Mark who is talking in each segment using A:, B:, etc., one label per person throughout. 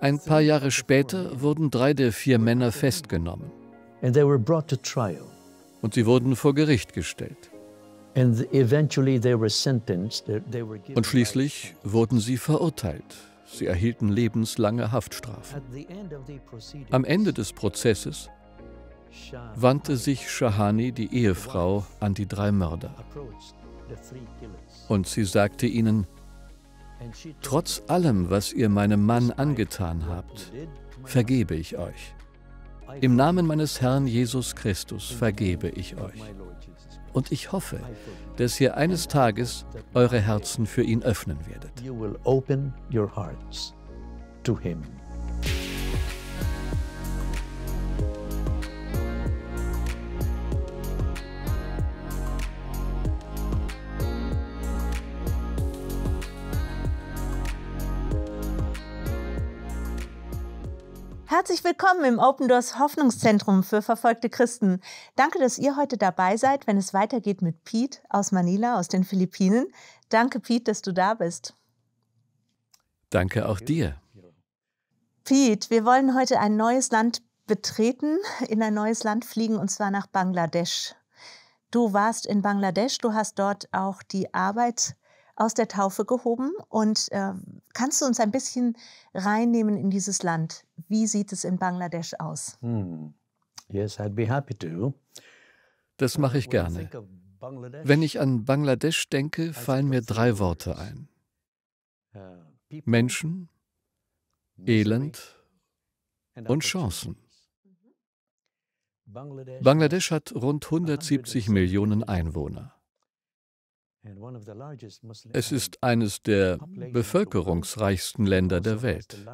A: Ein paar Jahre später wurden drei der vier Männer festgenommen. Und sie wurden vor Gericht gestellt. Und schließlich wurden sie verurteilt. Sie erhielten lebenslange Haftstrafen. Am Ende des Prozesses wandte sich Shahani, die Ehefrau, an die drei Mörder. Und sie sagte ihnen, Trotz allem, was ihr meinem Mann angetan habt, vergebe ich euch. Im Namen meines Herrn Jesus Christus vergebe ich euch. Und ich hoffe, dass ihr eines Tages eure Herzen für ihn öffnen werdet.
B: willkommen im Open Doors Hoffnungszentrum für verfolgte Christen. Danke, dass ihr heute dabei seid, wenn es weitergeht mit Pete aus Manila, aus den Philippinen. Danke, Pete, dass du da bist.
A: Danke auch dir.
B: Pete, wir wollen heute ein neues Land betreten, in ein neues Land fliegen und zwar nach Bangladesch. Du warst in Bangladesch, du hast dort auch die Arbeit aus der Taufe gehoben. Und äh, kannst du uns ein bisschen reinnehmen in dieses Land? Wie sieht es in Bangladesch aus?
A: Hmm. Yes, I'd be happy to. Das mache ich gerne. Wenn ich an Bangladesch denke, fallen mir drei Worte ein. Menschen, Elend und Chancen.
C: Bangladesch
A: hat rund 170 Millionen Einwohner.
C: Es ist eines der
A: bevölkerungsreichsten Länder also der Welt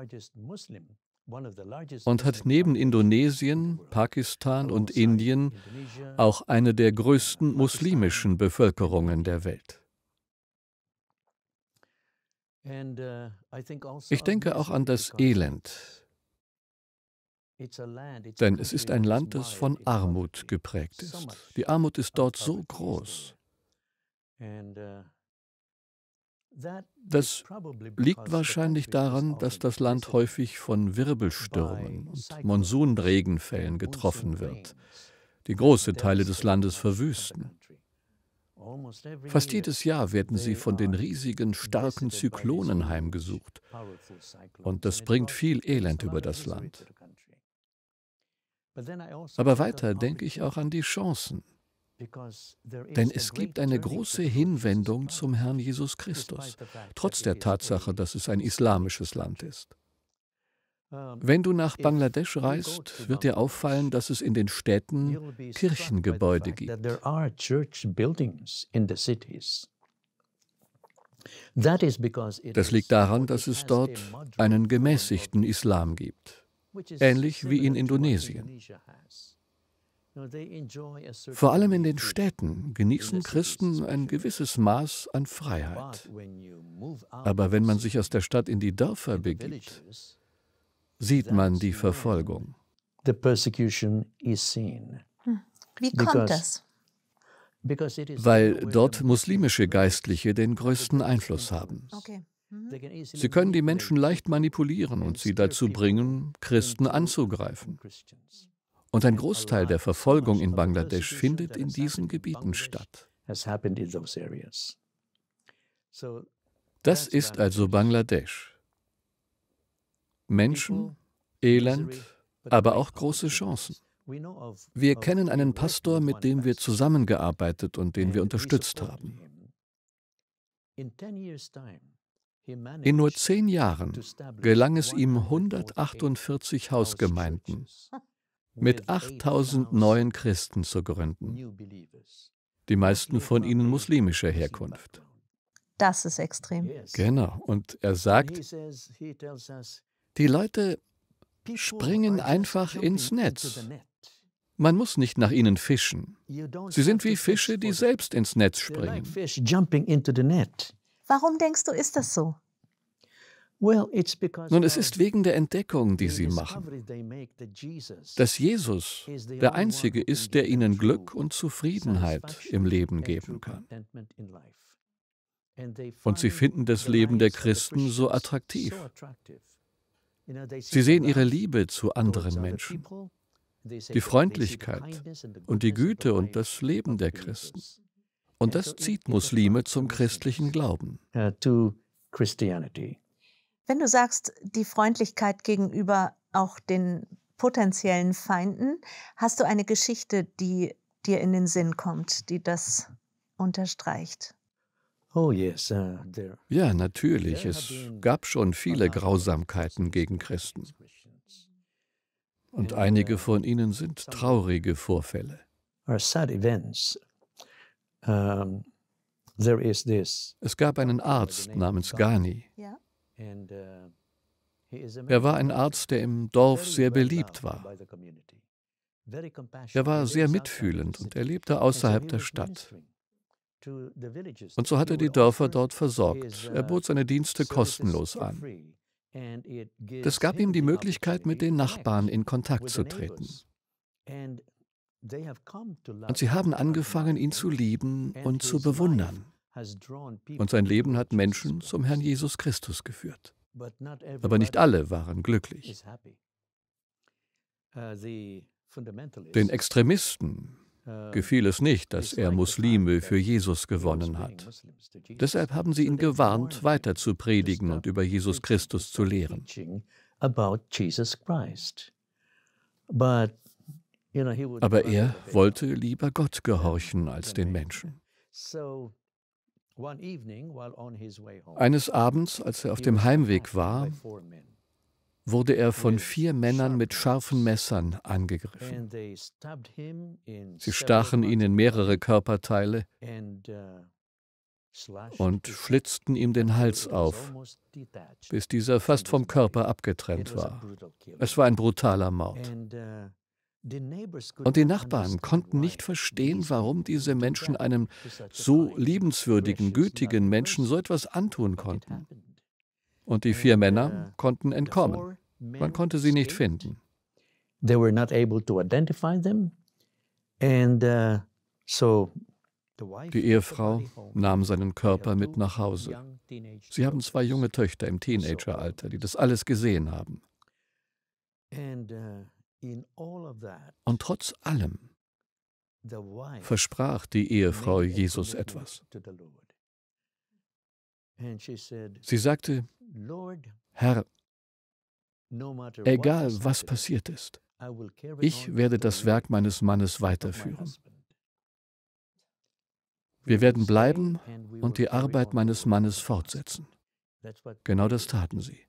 A: und hat neben Indonesien, Pakistan und Indien auch eine der größten muslimischen Bevölkerungen der Welt.
C: Uh, also ich denke auch an das
A: Elend,
C: denn es ist ein
A: Land, das von Armut geprägt ist. Die Armut ist dort so groß,
C: Uh, das liegt
A: wahrscheinlich daran, dass das Land häufig von Wirbelstürmen und Monsunregenfällen getroffen wird, die große Teile des Landes verwüsten. Fast jedes Jahr werden sie von den riesigen, starken Zyklonen heimgesucht. Und das bringt viel Elend über das Land.
C: Also Aber weiter denke ich auch
A: an die Chancen.
C: Denn es gibt eine große
A: Hinwendung zum Herrn Jesus Christus, trotz der Tatsache, dass es ein islamisches Land ist. Wenn du nach Bangladesch reist, wird dir auffallen, dass es in den Städten Kirchengebäude gibt.
C: Das
A: liegt daran, dass es dort einen gemäßigten Islam gibt, ähnlich wie in Indonesien. Vor allem in den Städten genießen Christen ein gewisses Maß an Freiheit.
C: Aber wenn man
A: sich aus der Stadt in die Dörfer begibt, sieht man die Verfolgung. Hm. Wie kommt das?
C: Weil
A: dort muslimische Geistliche den größten Einfluss haben.
C: Mhm. Sie können
A: die Menschen leicht manipulieren und sie dazu bringen, Christen anzugreifen. Und ein Großteil der Verfolgung in Bangladesch findet in diesen Gebieten statt. Das ist also Bangladesch. Menschen, Elend, aber auch große Chancen. Wir kennen einen Pastor, mit dem wir zusammengearbeitet und den wir unterstützt haben. In nur zehn Jahren gelang es ihm, 148 Hausgemeinden mit 8000 neuen Christen zu gründen, die meisten von ihnen muslimischer Herkunft.
B: Das ist extrem.
A: Genau, und er sagt, die Leute springen einfach ins Netz. Man muss nicht nach ihnen fischen. Sie sind wie Fische, die
B: selbst ins Netz springen. Warum denkst du, ist das so? Nun, es
A: ist wegen der Entdeckung, die sie machen,
C: dass Jesus der
A: Einzige ist, der ihnen Glück und Zufriedenheit im Leben geben
C: kann. Und sie finden das Leben der Christen so attraktiv. Sie sehen ihre Liebe zu
A: anderen Menschen, die Freundlichkeit und die Güte und das Leben der Christen. Und das zieht Muslime zum christlichen Glauben. Uh,
B: wenn du sagst, die Freundlichkeit gegenüber auch den potenziellen Feinden, hast du eine Geschichte, die dir in den Sinn kommt, die das unterstreicht?
A: Oh, uh, ja, natürlich. Es gab schon viele Grausamkeiten gegen Christen. Und einige uh, von ihnen sind traurige Vorfälle. Es gab einen Arzt namens Ghani. Ja
C: Uh, er war ein Arzt, der im Dorf sehr beliebt war. Er war sehr mitfühlend und er lebte außerhalb der Stadt. Und so hat er die Dörfer dort versorgt. Er uh, bot seine Dienste kostenlos an. Das gab ihm die Möglichkeit, mit den Nachbarn in Kontakt zu treten. Und sie haben
A: angefangen, ihn zu lieben und zu bewundern. Und sein Leben hat Menschen zum Herrn Jesus Christus geführt. Aber nicht alle waren glücklich.
C: Uh, den
A: Extremisten uh, gefiel es nicht, dass er Muslime für Jesus gewonnen hat. Deshalb haben sie ihn gewarnt, weiter zu predigen und über Jesus Christus zu lehren. Aber er wollte lieber Gott gehorchen als den Menschen.
C: Eines Abends, als er auf dem Heimweg war,
A: wurde er von vier Männern mit scharfen Messern angegriffen.
C: Sie stachen ihn
A: in mehrere Körperteile
C: uh, und
A: schlitzten ihm den Hals auf, bis dieser fast vom Körper abgetrennt war. Es war ein brutaler Mord.
C: Uh, und die
A: Nachbarn konnten nicht verstehen, warum diese Menschen einem so liebenswürdigen, gütigen Menschen so etwas antun konnten. Und die vier Männer konnten entkommen. Man konnte sie nicht finden. Uh, die Ehefrau nahm seinen Körper mit nach Hause. Sie haben zwei junge Töchter im Teenageralter, die das alles gesehen haben.
C: Uh, und
A: trotz allem versprach die Ehefrau Jesus etwas. Sie sagte, Herr,
C: egal was passiert ist,
A: ich werde das Werk meines Mannes weiterführen. Wir werden bleiben und die Arbeit meines Mannes fortsetzen. Genau das taten sie.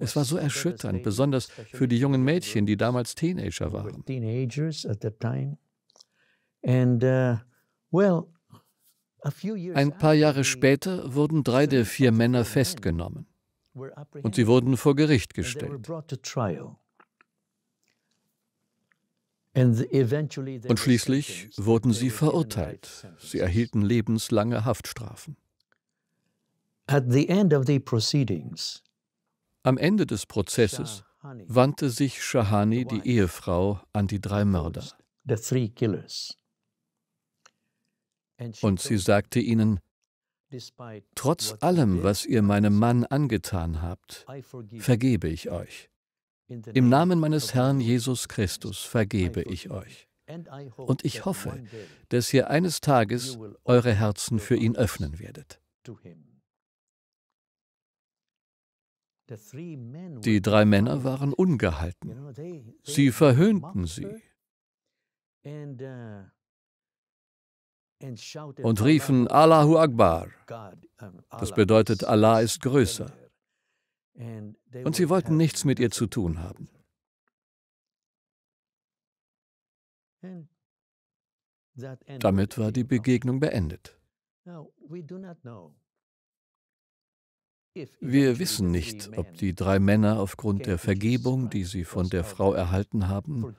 A: Es war so erschütternd, besonders für die jungen Mädchen, die damals Teenager waren. Uh, Ein paar Jahre später wurden drei der vier Männer festgenommen und sie wurden vor Gericht gestellt.
C: Und
A: schließlich wurden sie verurteilt. Sie erhielten lebenslange Haftstrafen. At the end of the proceedings, am Ende des Prozesses wandte sich Shahani, die Ehefrau, an die drei Mörder. Und sie sagte ihnen, Trotz allem, was ihr meinem Mann angetan habt, vergebe ich euch. Im Namen meines Herrn Jesus Christus vergebe ich euch. Und ich hoffe, dass ihr eines Tages eure Herzen für ihn öffnen werdet.
C: Die
A: drei Männer waren ungehalten. Sie verhöhnten sie
C: uh, und riefen
A: Allahu Akbar. Das bedeutet, Allah ist größer.
C: Und sie wollten
A: nichts mit ihr zu tun haben. Damit war die Begegnung beendet.
C: Wir wissen nicht, ob
A: die drei Männer aufgrund der Vergebung, die sie von der Frau erhalten haben,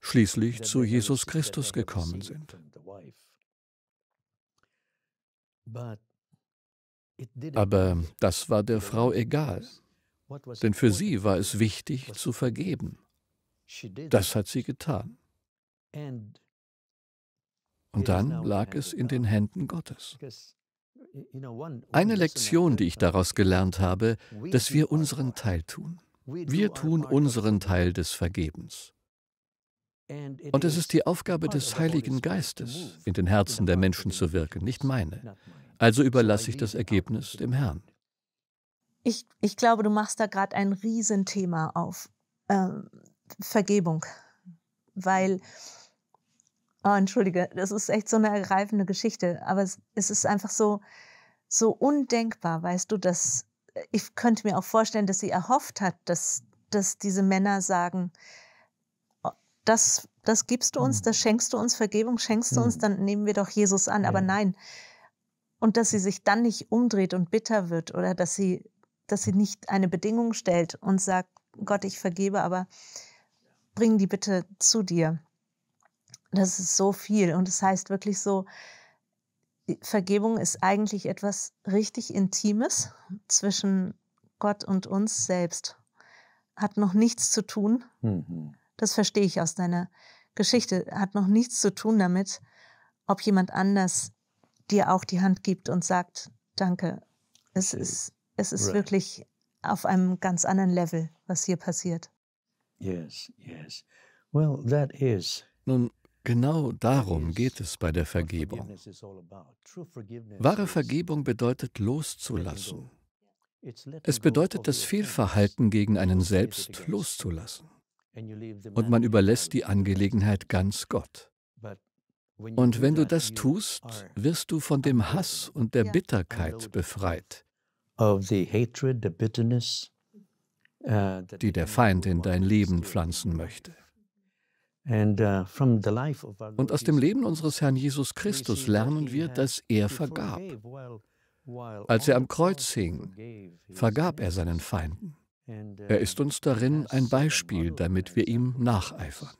A: schließlich zu Jesus Christus gekommen sind. Aber das war der Frau egal, denn für sie war es wichtig zu vergeben. Das hat sie getan. Und dann lag es in den Händen Gottes. Eine Lektion, die ich daraus gelernt habe, dass wir unseren Teil tun. Wir tun unseren Teil des Vergebens. Und es ist die Aufgabe des Heiligen Geistes, in den Herzen der Menschen zu wirken, nicht meine. Also überlasse ich das Ergebnis dem Herrn.
B: Ich, ich glaube, du machst da gerade ein Riesenthema auf. Ähm, Vergebung. Weil oh, entschuldige, das ist echt so eine ergreifende Geschichte, aber es, ist einfach so, so undenkbar, weißt du, dass ich könnte mir auch vorstellen, dass sie erhofft hat, dass, dass diese Männer sagen, oh, das, das gibst du uns, mhm. das schenkst du uns, Vergebung schenkst du uns, mhm. dann nehmen wir doch Jesus an. Aber nein. Und dass sie sich dann nicht umdreht und bitter wird oder dass sie, dass sie nicht eine Bedingung stellt und sagt, Gott, ich vergebe, aber bring die bitte zu dir. Das ist so viel und das heißt wirklich so, Vergebung ist eigentlich etwas richtig Intimes zwischen Gott und uns selbst. Hat noch nichts zu tun. Mhm. Das verstehe ich aus deiner Geschichte. Hat noch nichts zu tun damit, ob jemand anders dir auch die Hand gibt und sagt, danke. Es okay. ist, es ist right. wirklich auf einem ganz anderen Level, was hier passiert.
A: Yes, yes. Well, that is. Nun, Genau darum geht es bei der Vergebung. Wahre Vergebung bedeutet loszulassen. Es bedeutet, das Fehlverhalten gegen einen selbst loszulassen. Und man überlässt die Angelegenheit ganz Gott. Und wenn du das tust, wirst du von dem Hass und der Bitterkeit befreit, die der Feind in dein Leben pflanzen möchte. Uh, Und aus dem Leben unseres Herrn Jesus Christus lernen wir, dass er vergab.
C: Als er am Kreuz hing, vergab
A: er seinen Feinden. Er uh, ist uns darin ein Beispiel, damit wir ihm nacheifern.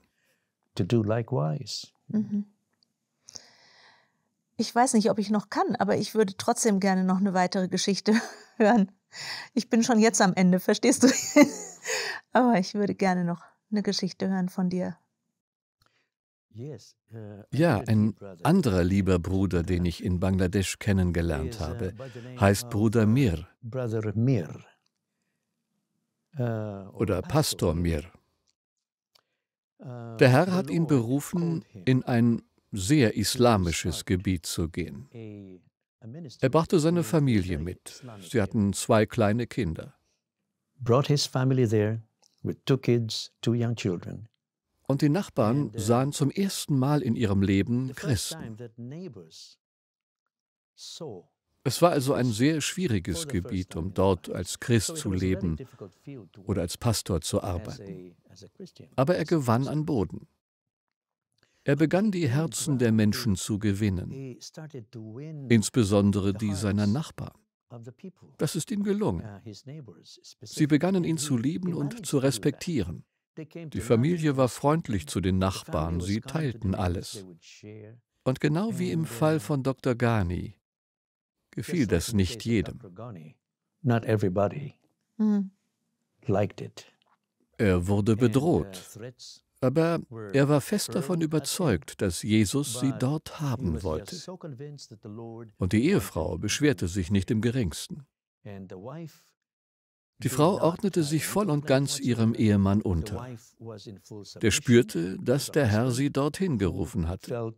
B: Mhm. Ich weiß nicht, ob ich noch kann, aber ich würde trotzdem gerne noch eine weitere Geschichte hören. Ich bin schon jetzt am Ende, verstehst du? aber ich würde gerne noch eine Geschichte hören von dir.
C: Äh,
A: ja, ein anderer lieber Bruder, den ich in Bangladesch kennengelernt uh, habe, heißt Bruder uh, Mir. Uh, Oder Pastor Mir.
C: Der Herr hat ihn berufen,
A: in ein sehr islamisches Gebiet zu gehen. Er brachte seine Familie mit. Sie hatten zwei kleine Kinder. Brought his family there with two kids, two young children. Und die Nachbarn uh, sahen zum ersten Mal in ihrem Leben Christen. Es war also ein sehr schwieriges Gebiet, um dort als Christ zu leben oder als Pastor zu arbeiten. Aber er gewann an Boden. Er begann die Herzen der Menschen zu gewinnen,
C: insbesondere die seiner
A: Nachbarn. Das ist ihm gelungen.
C: Uh, Sie
A: begannen ihn zu lieben und zu respektieren. Die Familie war freundlich zu den Nachbarn, sie teilten alles. Und genau wie im uh, Fall von Dr. Ghani gefiel das nicht jedem. Hm. Er wurde uh, bedroht, aber er war fest davon überzeugt, dass Jesus sie dort haben wollte. Und die Ehefrau beschwerte sich nicht im geringsten. Die Frau ordnete sich voll und ganz ihrem Ehemann unter. Der spürte, dass der Herr sie dorthin gerufen hatte.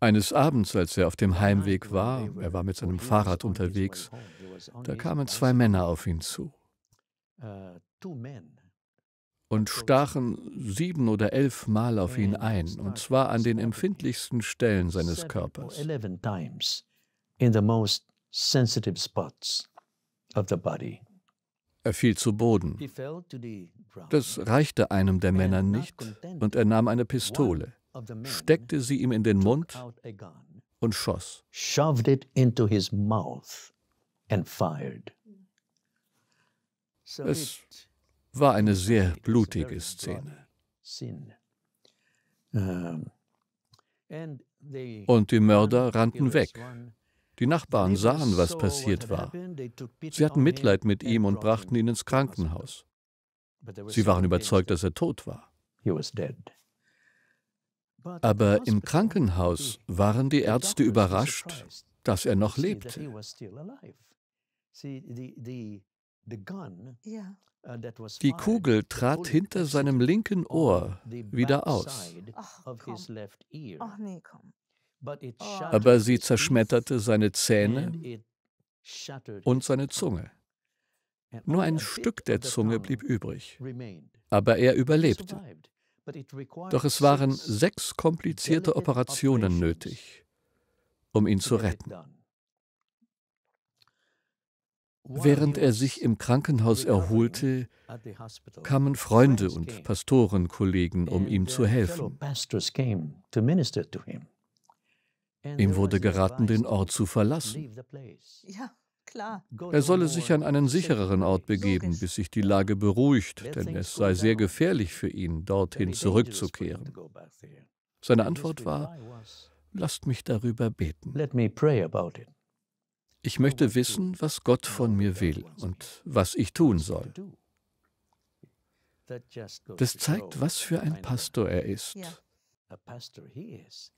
A: Eines Abends, als er auf dem Heimweg war, er war mit seinem Fahrrad unterwegs, da kamen zwei Männer auf ihn zu und stachen sieben oder elf Mal auf ihn ein, und zwar an den empfindlichsten Stellen seines Körpers. Er fiel zu Boden. Das reichte einem der Männer nicht und er nahm eine Pistole, steckte sie ihm in den Mund und schoss. Es war eine sehr blutige Szene. Und die Mörder rannten weg. Die Nachbarn sahen, was passiert war. Sie hatten Mitleid mit ihm und brachten ihn ins Krankenhaus. Sie waren überzeugt, dass er tot war. Aber im Krankenhaus waren die Ärzte überrascht, dass er noch lebte.
C: Uh, die Kugel trat hinter
A: seinem linken Ohr wieder aus.
C: Ach, nee, komm. Ah. aber sie zerschmetterte
A: seine Zähne und seine Zunge. Nur ein Stück der Zunge blieb übrig, aber er überlebte. Doch es waren sechs komplizierte Operationen nötig, um ihn zu retten. Während er sich im Krankenhaus erholte, kamen Freunde und Pastorenkollegen, um ihm zu helfen. Ihm wurde geraten, den Ort zu verlassen.
B: Ja, klar. Er solle sich
A: an einen sichereren Ort begeben, bis sich die Lage beruhigt, denn es sei sehr gefährlich für ihn, dorthin zurückzukehren. Seine Antwort war, lasst mich darüber beten. Ich möchte wissen, was Gott von mir will und was ich tun soll.
C: Das zeigt, was für ein
A: Pastor er ist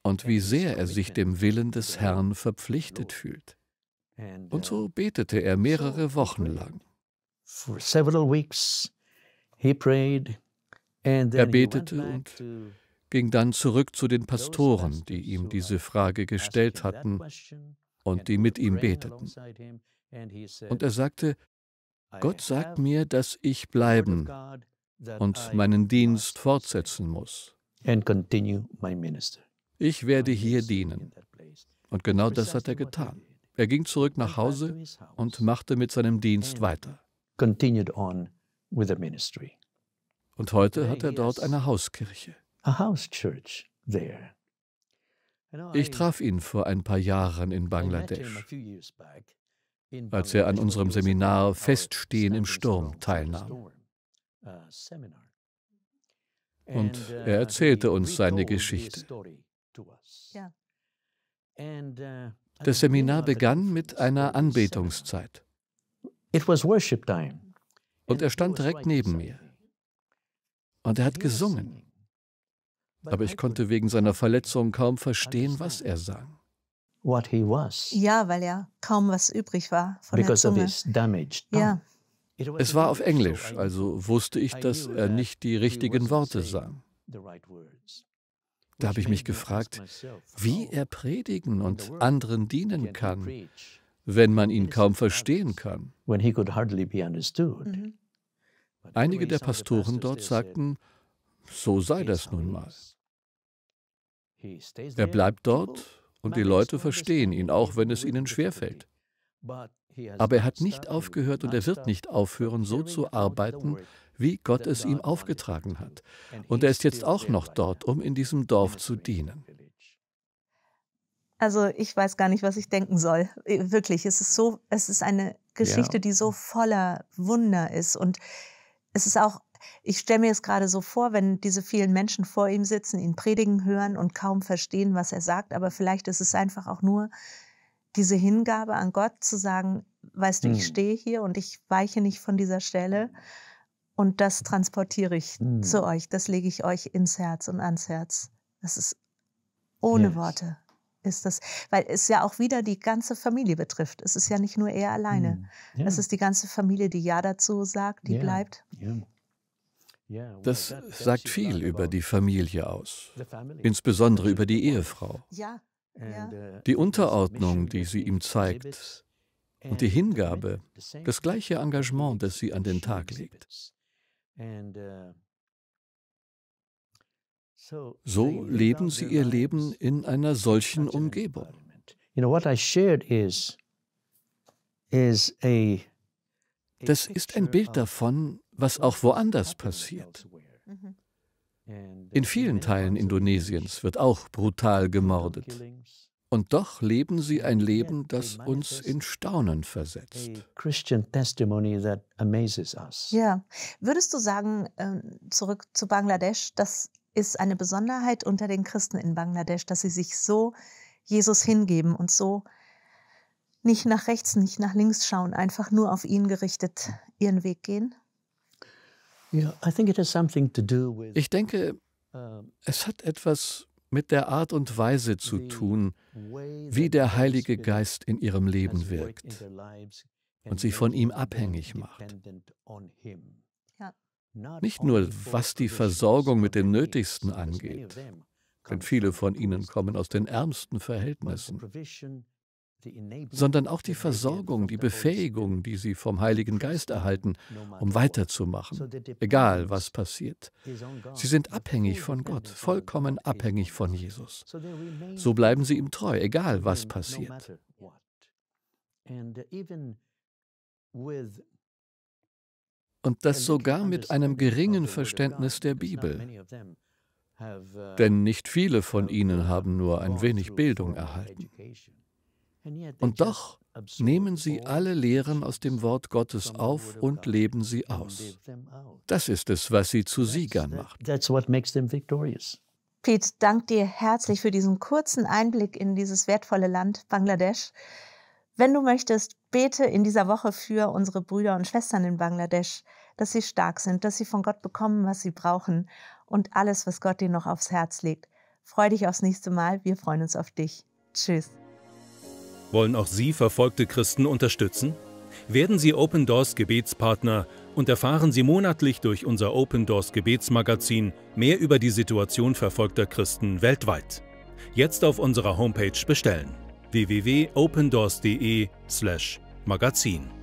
A: und wie sehr er sich dem Willen des Herrn verpflichtet fühlt. Und so uh, betete er mehrere Wochen lang. Er betete und ging dann zurück zu den Pastoren, die ihm diese Frage gestellt hatten und die mit ihm
C: beteten. Und er sagte, Gott sagt mir, dass ich bleiben und
A: meinen Dienst fortsetzen muss and continue my ministry. Ich werde hier dienen. Und genau das hat er getan. Er ging zurück nach Hause und machte mit seinem Dienst weiter. Continued on with the ministry. Und heute hat er dort eine Hauskirche. A house church there. Ich traf ihn vor ein paar Jahren in Bangladesch,
C: als er an unserem
A: Seminar Feststehen im Sturm teilnahm.
C: Uh, und er uh, erzählte uns seine Geschichte. Uh, das Seminar begann
A: mit einer Anbetungszeit. Und er stand direkt neben mir. Und er hat gesungen. Aber ich konnte wegen seiner Verletzung kaum verstehen, was er sang. Ja,
B: weil er kaum was übrig war von der Zunge.
A: Ja, es war auf Englisch, also wusste ich, dass er nicht die richtigen Worte sang.
C: Da
A: habe ich mich gefragt, wie oh, er predigen und anderen dienen kann, wenn man ihn kaum verstehen kann. Mhm. Einige der Pastoren dort sagten, so sei das nun mal.
C: Er bleibt dort und die Leute
A: verstehen ihn, auch wenn es ihnen schwerfällt.
C: Aber er hat nicht
A: aufgehört und er wird nicht aufhören, so zu arbeiten, wie Gott es ihm aufgetragen hat. Und er ist jetzt auch noch dort, um in diesem Dorf zu dienen.
B: Also ich weiß gar nicht, was ich denken soll. Wirklich, es ist so, es ist eine Geschichte, ja. die so voller Wunder ist. Und es ist auch, ich stelle mir es gerade so vor, wenn diese vielen Menschen vor ihm sitzen, ihn predigen hören und kaum verstehen, was er sagt. Aber vielleicht ist es einfach auch nur diese Hingabe an Gott zu sagen, weißt du, mhm. ich stehe hier und ich weiche nicht von dieser Stelle. Und das transportiere ich mhm. zu euch, das lege ich euch ins Herz und ans Herz. Das ist ohne yes. Worte ist das, weil es ja auch wieder die ganze Familie betrifft. Es ist ja nicht nur er alleine. Mm. Yeah. Es ist die ganze Familie, die Ja dazu sagt, die yeah. bleibt.
C: Yeah. Das sagt viel über die Familie aus, insbesondere
A: über die Ehefrau. Ja.
B: Uh, die Unterordnung, die sie ihm zeigt und die Hingabe, das
A: gleiche Engagement, das sie an den Tag
B: legt.
C: Uh, so leben sie ihr Leben
A: in einer solchen Umgebung. Das ist ein Bild davon, was auch woanders passiert. In uh, vielen Teilen Indonesiens wird auch brutal gemordet. Und doch leben sie ein Leben, das uns in Staunen versetzt. Ja,
B: würdest du sagen, ähm, zurück zu Bangladesch, das ist eine Besonderheit unter den Christen in Bangladesch, dass sie sich so Jesus hingeben und so nicht nach rechts, nicht nach links schauen, einfach nur auf ihn gerichtet ihren Weg gehen?
A: Ich denke, uh, es hat etwas mit der Art und Weise zu tun, wie der Heilige Geist in ihrem Leben wirkt und sie von ihm abhängig
C: macht. Nicht nur was
A: die Versorgung mit den Nötigsten angeht, denn viele von ihnen kommen aus den ärmsten Verhältnissen, sondern auch die Versorgung, die Befähigung, die sie vom Heiligen Geist erhalten, um weiterzumachen, egal was passiert. Sie sind abhängig von Gott, vollkommen abhängig von Jesus. So bleiben sie ihm treu, egal was passiert. Und das sogar mit einem geringen Verständnis der Bibel. Denn nicht viele von ihnen haben nur ein wenig Bildung erhalten. Und doch nehmen sie alle Lehren aus dem Wort Gottes auf und leben sie aus. Das ist es, was sie zu Siegern macht.
B: Pete, danke dir herzlich für diesen kurzen Einblick in dieses wertvolle Land Bangladesch. Wenn du möchtest, bete in dieser Woche für unsere Brüder und Schwestern in Bangladesch, dass sie stark sind, dass sie von Gott bekommen, was sie brauchen und alles, was Gott dir noch aufs Herz legt. Freu dich aufs nächste Mal. Wir freuen uns auf dich. Tschüss.
A: Wollen auch Sie verfolgte Christen unterstützen? Werden Sie Open Doors Gebetspartner und erfahren Sie monatlich durch unser Open Doors Gebetsmagazin mehr über die Situation verfolgter Christen weltweit. Jetzt auf unserer Homepage bestellen www.opendoors.de/magazin.